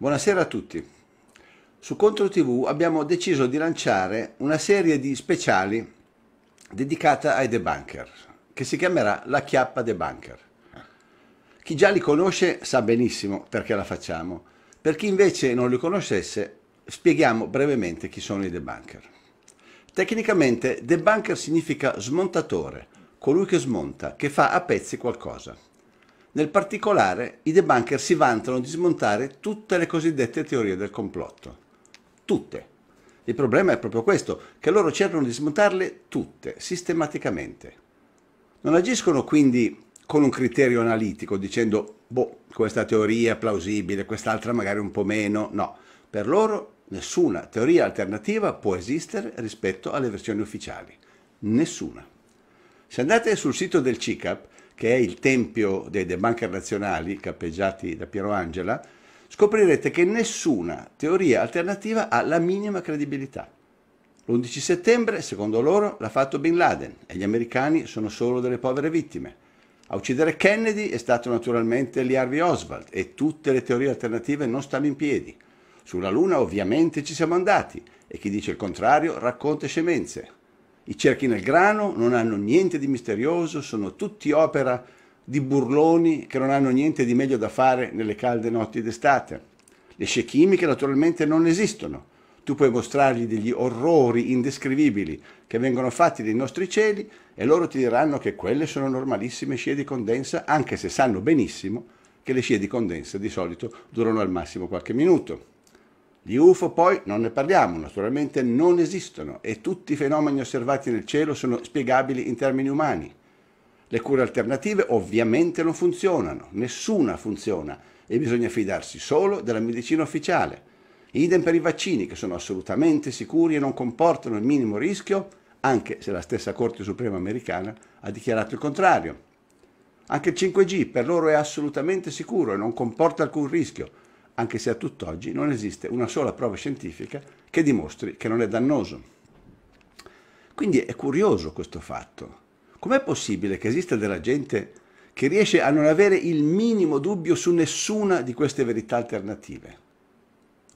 Buonasera a tutti. Su Contro TV abbiamo deciso di lanciare una serie di speciali dedicata ai debunker, che si chiamerà La Chiappa Debunker. Chi già li conosce sa benissimo perché la facciamo, per chi invece non li conoscesse spieghiamo brevemente chi sono i debunker. Tecnicamente debunker significa smontatore, colui che smonta, che fa a pezzi qualcosa. Nel particolare, i debunker si vantano di smontare tutte le cosiddette teorie del complotto. Tutte. Il problema è proprio questo, che loro cercano di smontarle tutte, sistematicamente. Non agiscono quindi con un criterio analitico, dicendo, boh, questa teoria è plausibile, quest'altra magari un po' meno. No, per loro nessuna teoria alternativa può esistere rispetto alle versioni ufficiali. Nessuna. Se andate sul sito del CICAP, che è il tempio dei, dei nazionali cappeggiati da Piero Angela, scoprirete che nessuna teoria alternativa ha la minima credibilità. L'11 settembre, secondo loro, l'ha fatto Bin Laden e gli americani sono solo delle povere vittime. A uccidere Kennedy è stato naturalmente Lee Harvey Oswald e tutte le teorie alternative non stanno in piedi. Sulla Luna ovviamente ci siamo andati e chi dice il contrario racconta scemenze. I cerchi nel grano non hanno niente di misterioso, sono tutti opera di burloni che non hanno niente di meglio da fare nelle calde notti d'estate. Le scie chimiche naturalmente non esistono. Tu puoi mostrargli degli orrori indescrivibili che vengono fatti nei nostri cieli e loro ti diranno che quelle sono normalissime scie di condensa, anche se sanno benissimo che le scie di condensa di solito durano al massimo qualche minuto. Di UFO poi non ne parliamo, naturalmente non esistono e tutti i fenomeni osservati nel cielo sono spiegabili in termini umani. Le cure alternative ovviamente non funzionano, nessuna funziona e bisogna fidarsi solo della medicina ufficiale. Idem per i vaccini che sono assolutamente sicuri e non comportano il minimo rischio, anche se la stessa Corte Suprema americana ha dichiarato il contrario. Anche il 5G per loro è assolutamente sicuro e non comporta alcun rischio, anche se a tutt'oggi non esiste una sola prova scientifica che dimostri che non è dannoso. Quindi è curioso questo fatto. Com'è possibile che esista della gente che riesce a non avere il minimo dubbio su nessuna di queste verità alternative?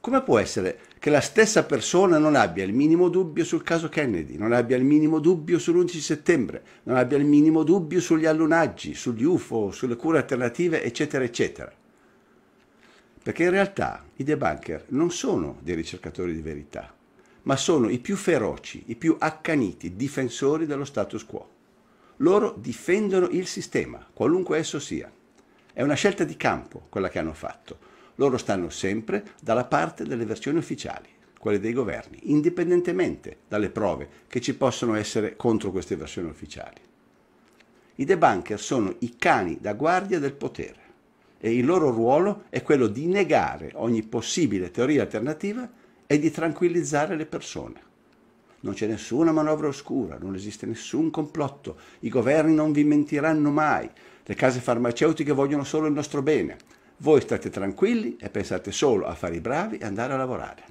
Come può essere che la stessa persona non abbia il minimo dubbio sul caso Kennedy, non abbia il minimo dubbio sull'11 settembre, non abbia il minimo dubbio sugli allunaggi, sugli UFO, sulle cure alternative, eccetera, eccetera? Perché in realtà i debunker non sono dei ricercatori di verità, ma sono i più feroci, i più accaniti difensori dello status quo. Loro difendono il sistema, qualunque esso sia. È una scelta di campo quella che hanno fatto. Loro stanno sempre dalla parte delle versioni ufficiali, quelle dei governi, indipendentemente dalle prove che ci possono essere contro queste versioni ufficiali. I debunker sono i cani da guardia del potere e il loro ruolo è quello di negare ogni possibile teoria alternativa e di tranquillizzare le persone. Non c'è nessuna manovra oscura, non esiste nessun complotto, i governi non vi mentiranno mai, le case farmaceutiche vogliono solo il nostro bene. Voi state tranquilli e pensate solo a fare i bravi e andare a lavorare.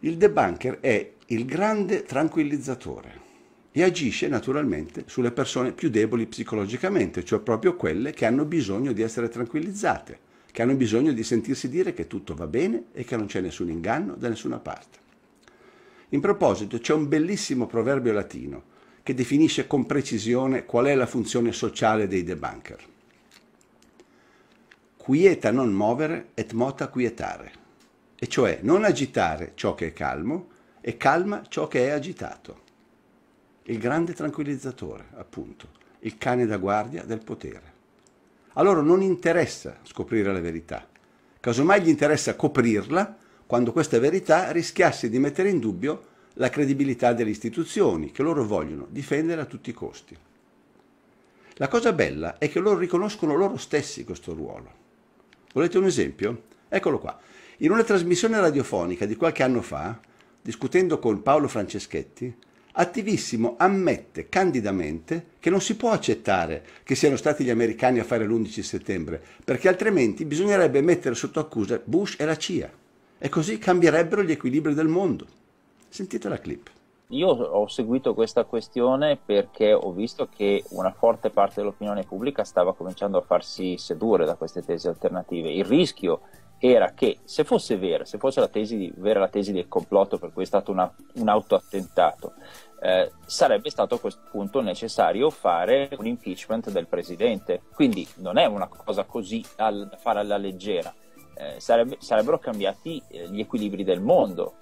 Il debunker è il grande tranquillizzatore e agisce naturalmente sulle persone più deboli psicologicamente, cioè proprio quelle che hanno bisogno di essere tranquillizzate, che hanno bisogno di sentirsi dire che tutto va bene e che non c'è nessun inganno da nessuna parte. In proposito c'è un bellissimo proverbio latino che definisce con precisione qual è la funzione sociale dei debunker. Quieta non muovere et mota quietare, e cioè non agitare ciò che è calmo e calma ciò che è agitato il grande tranquillizzatore, appunto, il cane da guardia del potere. A loro non interessa scoprire la verità, casomai gli interessa coprirla quando questa verità rischiasse di mettere in dubbio la credibilità delle istituzioni che loro vogliono difendere a tutti i costi. La cosa bella è che loro riconoscono loro stessi questo ruolo. Volete un esempio? Eccolo qua. In una trasmissione radiofonica di qualche anno fa, discutendo con Paolo Franceschetti, Attivissimo ammette candidamente che non si può accettare che siano stati gli americani a fare l'11 settembre, perché altrimenti bisognerebbe mettere sotto accusa Bush e la CIA. E così cambierebbero gli equilibri del mondo. Sentite la clip. Io ho seguito questa questione perché ho visto che una forte parte dell'opinione pubblica stava cominciando a farsi sedurre da queste tesi alternative. Il rischio era che se fosse vera, se fosse la tesi di, vera la tesi del complotto per cui è stato una, un autoattentato, eh, sarebbe stato a questo punto necessario fare un impeachment del presidente. Quindi non è una cosa così da fare alla leggera. Eh, sarebbe, sarebbero cambiati eh, gli equilibri del mondo.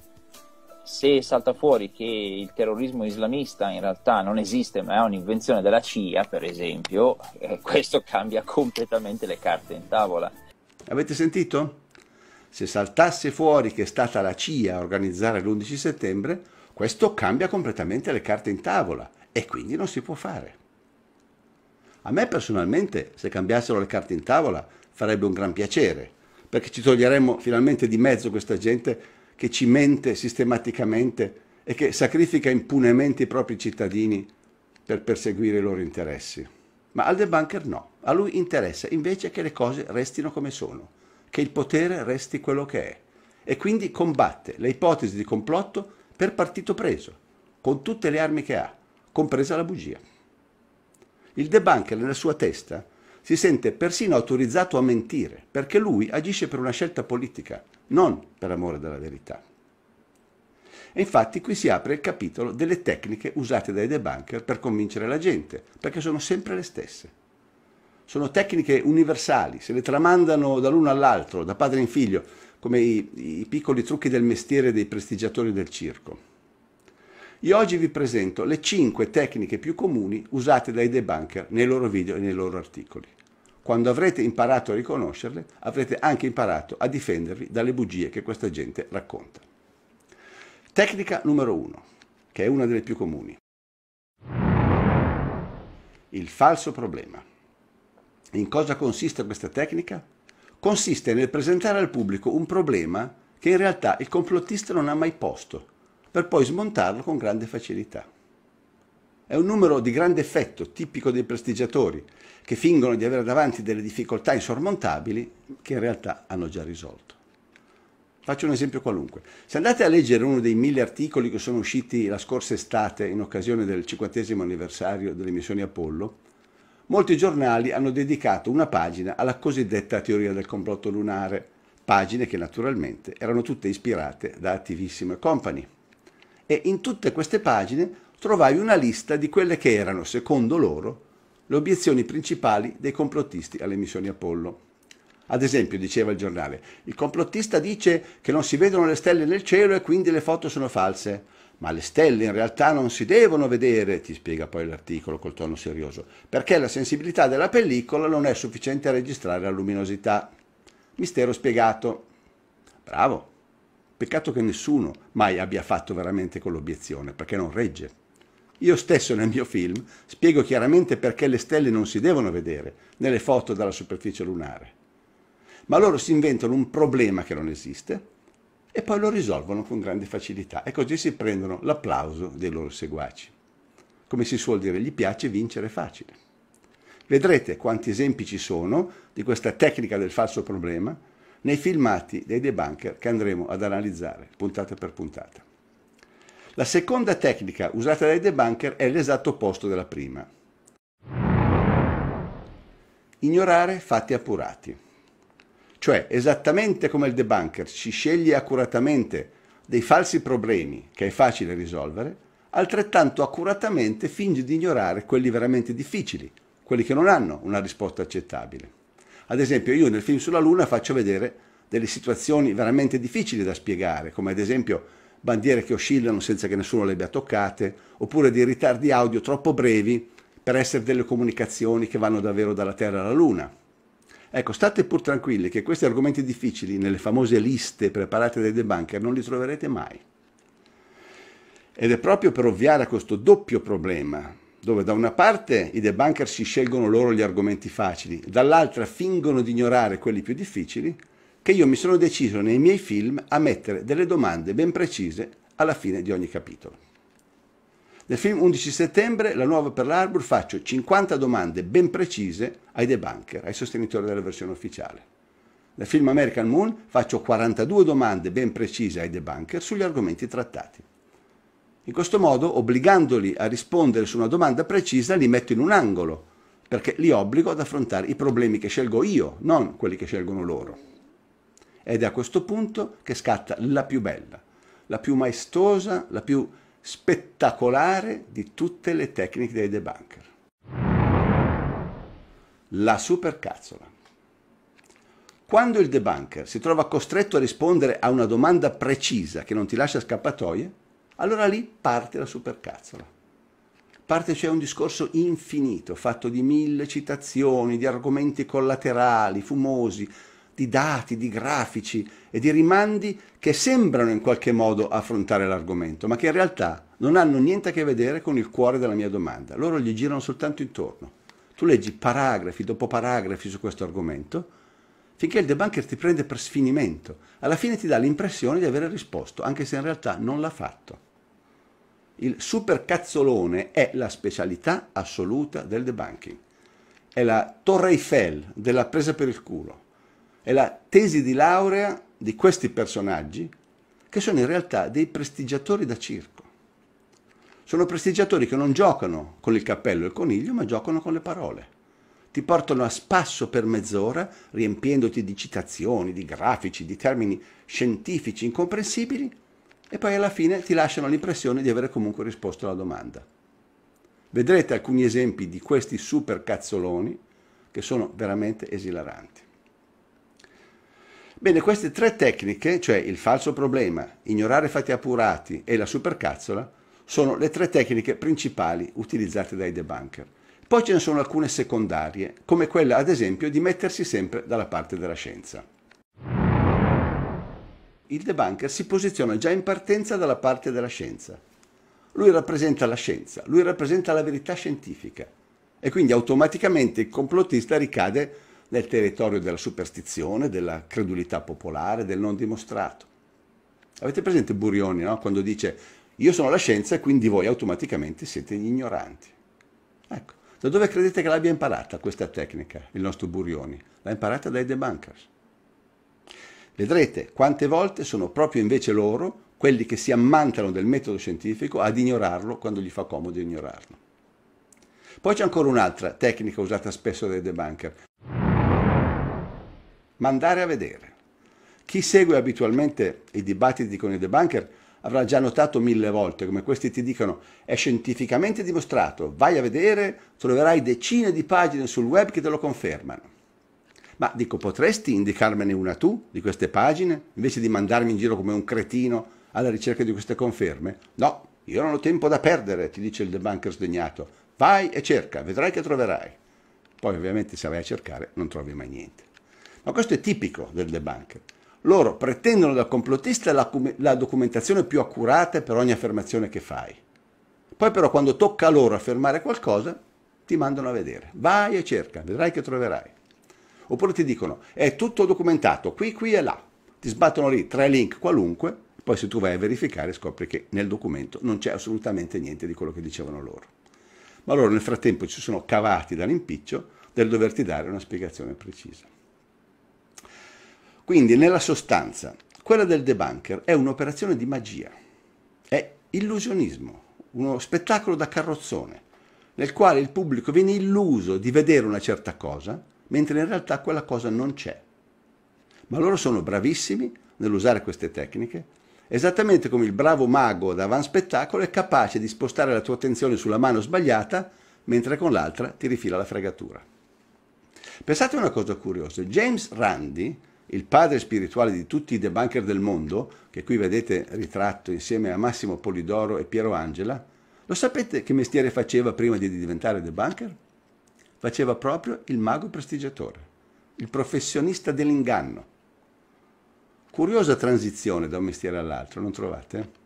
Se salta fuori che il terrorismo islamista in realtà non esiste ma è un'invenzione della CIA, per esempio, eh, questo cambia completamente le carte in tavola. Avete sentito? se saltasse fuori che è stata la CIA a organizzare l'11 settembre, questo cambia completamente le carte in tavola e quindi non si può fare. A me personalmente, se cambiassero le carte in tavola, farebbe un gran piacere, perché ci toglieremmo finalmente di mezzo questa gente che ci mente sistematicamente e che sacrifica impunemente i propri cittadini per perseguire i loro interessi. Ma al debunker no, a lui interessa invece che le cose restino come sono che il potere resti quello che è e quindi combatte le ipotesi di complotto per partito preso, con tutte le armi che ha, compresa la bugia. Il debunker nella sua testa si sente persino autorizzato a mentire, perché lui agisce per una scelta politica, non per amore della verità. E infatti qui si apre il capitolo delle tecniche usate dai debunker per convincere la gente, perché sono sempre le stesse sono tecniche universali, se le tramandano dall'uno all'altro, da padre in figlio, come i, i piccoli trucchi del mestiere dei prestigiatori del circo. Io oggi vi presento le 5 tecniche più comuni usate dai debunker nei loro video e nei loro articoli. Quando avrete imparato a riconoscerle, avrete anche imparato a difendervi dalle bugie che questa gente racconta. Tecnica numero 1, che è una delle più comuni. Il falso problema. In cosa consiste questa tecnica? Consiste nel presentare al pubblico un problema che in realtà il complottista non ha mai posto, per poi smontarlo con grande facilità. È un numero di grande effetto, tipico dei prestigiatori, che fingono di avere davanti delle difficoltà insormontabili che in realtà hanno già risolto. Faccio un esempio qualunque. Se andate a leggere uno dei mille articoli che sono usciti la scorsa estate in occasione del 50 anniversario delle missioni Apollo, molti giornali hanno dedicato una pagina alla cosiddetta teoria del complotto lunare, pagine che naturalmente erano tutte ispirate da Attivissime Company. E in tutte queste pagine trovai una lista di quelle che erano, secondo loro, le obiezioni principali dei complottisti alle missioni Apollo. Ad esempio, diceva il giornale, il complottista dice che non si vedono le stelle nel cielo e quindi le foto sono false. Ma le stelle in realtà non si devono vedere, ti spiega poi l'articolo col tono serioso, perché la sensibilità della pellicola non è sufficiente a registrare la luminosità. Mistero spiegato. Bravo. Peccato che nessuno mai abbia fatto veramente con l'obiezione, perché non regge. Io stesso nel mio film spiego chiaramente perché le stelle non si devono vedere nelle foto dalla superficie lunare. Ma loro si inventano un problema che non esiste e poi lo risolvono con grande facilità e così si prendono l'applauso dei loro seguaci. Come si suol dire, gli piace vincere facile. Vedrete quanti esempi ci sono di questa tecnica del falso problema nei filmati dei debunker che andremo ad analizzare puntata per puntata. La seconda tecnica usata dai debunker è l'esatto opposto della prima. Ignorare fatti appurati. Cioè, esattamente come il debunker ci sceglie accuratamente dei falsi problemi che è facile risolvere, altrettanto accuratamente finge di ignorare quelli veramente difficili, quelli che non hanno una risposta accettabile. Ad esempio, io nel film sulla Luna faccio vedere delle situazioni veramente difficili da spiegare, come ad esempio bandiere che oscillano senza che nessuno le abbia toccate, oppure dei ritardi audio troppo brevi per essere delle comunicazioni che vanno davvero dalla Terra alla Luna. Ecco, state pur tranquilli che questi argomenti difficili nelle famose liste preparate dai debunker non li troverete mai. Ed è proprio per ovviare a questo doppio problema, dove da una parte i debunker si scelgono loro gli argomenti facili, dall'altra fingono di ignorare quelli più difficili, che io mi sono deciso nei miei film a mettere delle domande ben precise alla fine di ogni capitolo. Nel film 11 settembre, La nuova per l'Arbor, faccio 50 domande ben precise ai debunker, ai sostenitori della versione ufficiale. Nel film American Moon faccio 42 domande ben precise ai debunker sugli argomenti trattati. In questo modo, obbligandoli a rispondere su una domanda precisa, li metto in un angolo, perché li obbligo ad affrontare i problemi che scelgo io, non quelli che scelgono loro. Ed è a questo punto che scatta la più bella, la più maestosa, la più spettacolare di tutte le tecniche dei debunker. La supercazzola. Quando il debunker si trova costretto a rispondere a una domanda precisa che non ti lascia scappatoie, allora lì parte la supercazzola. Parte cioè un discorso infinito, fatto di mille citazioni, di argomenti collaterali, fumosi, di dati, di grafici e di rimandi che sembrano in qualche modo affrontare l'argomento, ma che in realtà non hanno niente a che vedere con il cuore della mia domanda. Loro gli girano soltanto intorno. Tu leggi paragrafi dopo paragrafi su questo argomento, finché il debunker ti prende per sfinimento. Alla fine ti dà l'impressione di aver risposto, anche se in realtà non l'ha fatto. Il supercazzolone è la specialità assoluta del debunking. È la torre Eiffel della presa per il culo. È la tesi di laurea di questi personaggi che sono in realtà dei prestigiatori da circo. Sono prestigiatori che non giocano con il cappello e il coniglio, ma giocano con le parole. Ti portano a spasso per mezz'ora, riempiendoti di citazioni, di grafici, di termini scientifici incomprensibili, e poi alla fine ti lasciano l'impressione di avere comunque risposto alla domanda. Vedrete alcuni esempi di questi super cazzoloni che sono veramente esilaranti. Bene, queste tre tecniche, cioè il falso problema, ignorare fatti appurati e la supercazzola, sono le tre tecniche principali utilizzate dai debunker. Poi ce ne sono alcune secondarie, come quella ad esempio di mettersi sempre dalla parte della scienza. Il debunker si posiziona già in partenza dalla parte della scienza. Lui rappresenta la scienza, lui rappresenta la verità scientifica e quindi automaticamente il complottista ricade nel territorio della superstizione, della credulità popolare, del non dimostrato. Avete presente Burioni no? quando dice io sono la scienza e quindi voi automaticamente siete gli ignoranti. Ecco, da dove credete che l'abbia imparata questa tecnica il nostro Burioni? L'ha imparata dai debunkers. Vedrete quante volte sono proprio invece loro quelli che si ammantano del metodo scientifico ad ignorarlo quando gli fa comodo ignorarlo. Poi c'è ancora un'altra tecnica usata spesso dai debunker. Mandare a vedere. Chi segue abitualmente i dibattiti con i debunker avrà già notato mille volte, come questi ti dicono, è scientificamente dimostrato, vai a vedere, troverai decine di pagine sul web che te lo confermano. Ma dico, potresti indicarmene una tu di queste pagine, invece di mandarmi in giro come un cretino alla ricerca di queste conferme? No, io non ho tempo da perdere, ti dice il debunker sdegnato. Vai e cerca, vedrai che troverai. Poi ovviamente se vai a cercare non trovi mai niente. Ma questo è tipico del debunker. Loro pretendono dal complottista la, la documentazione più accurata per ogni affermazione che fai. Poi però quando tocca a loro affermare qualcosa, ti mandano a vedere. Vai e cerca, vedrai che troverai. Oppure ti dicono, è tutto documentato, qui, qui e là. Ti sbattono lì tre link qualunque, poi se tu vai a verificare scopri che nel documento non c'è assolutamente niente di quello che dicevano loro. Ma loro nel frattempo ci sono cavati dall'impiccio del doverti dare una spiegazione precisa. Quindi, nella sostanza, quella del debunker è un'operazione di magia, è illusionismo, uno spettacolo da carrozzone, nel quale il pubblico viene illuso di vedere una certa cosa, mentre in realtà quella cosa non c'è. Ma loro sono bravissimi nell'usare queste tecniche, esattamente come il bravo mago da spettacolo è capace di spostare la tua attenzione sulla mano sbagliata, mentre con l'altra ti rifila la fregatura. Pensate a una cosa curiosa, James Randi, il padre spirituale di tutti i debunker del mondo, che qui vedete ritratto insieme a Massimo Polidoro e Piero Angela, lo sapete che mestiere faceva prima di diventare debunker? Faceva proprio il mago prestigiatore, il professionista dell'inganno. Curiosa transizione da un mestiere all'altro, non trovate?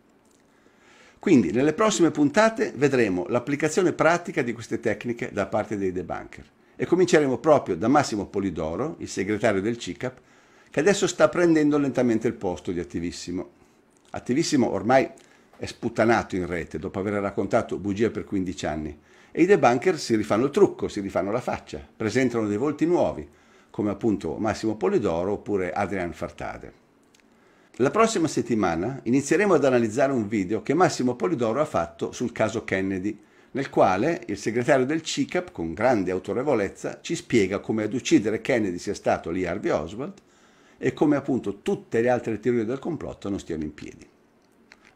Quindi nelle prossime puntate vedremo l'applicazione pratica di queste tecniche da parte dei debunker e cominceremo proprio da Massimo Polidoro, il segretario del CICAP, che adesso sta prendendo lentamente il posto di Attivissimo. Attivissimo ormai è sputtanato in rete dopo aver raccontato bugie per 15 anni e i debunker si rifanno il trucco, si rifanno la faccia, presentano dei volti nuovi, come appunto Massimo Polidoro oppure Adrian Fartade. La prossima settimana inizieremo ad analizzare un video che Massimo Polidoro ha fatto sul caso Kennedy, nel quale il segretario del CICAP, con grande autorevolezza, ci spiega come ad uccidere Kennedy sia stato Lee Harvey Oswald e come appunto tutte le altre teorie del complotto non stiano in piedi.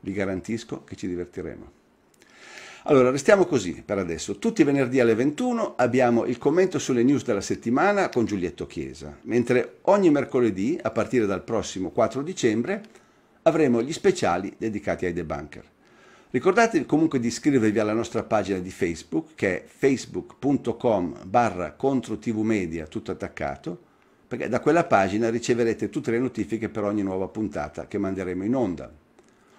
Vi garantisco che ci divertiremo. Allora, restiamo così per adesso. Tutti i venerdì alle 21 abbiamo il commento sulle news della settimana con Giulietto Chiesa, mentre ogni mercoledì, a partire dal prossimo 4 dicembre, avremo gli speciali dedicati ai debunker. Ricordatevi comunque di iscrivervi alla nostra pagina di Facebook che è facebook.com barra controtvmedia tutto attaccato perché da quella pagina riceverete tutte le notifiche per ogni nuova puntata che manderemo in onda.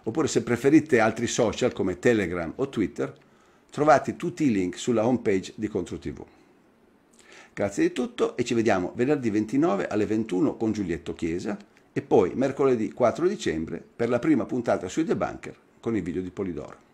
Oppure se preferite altri social come Telegram o Twitter, trovate tutti i link sulla homepage di ControTV. Grazie di tutto e ci vediamo venerdì 29 alle 21 con Giulietto Chiesa e poi mercoledì 4 dicembre per la prima puntata sui The Bunker con i video di Polidoro.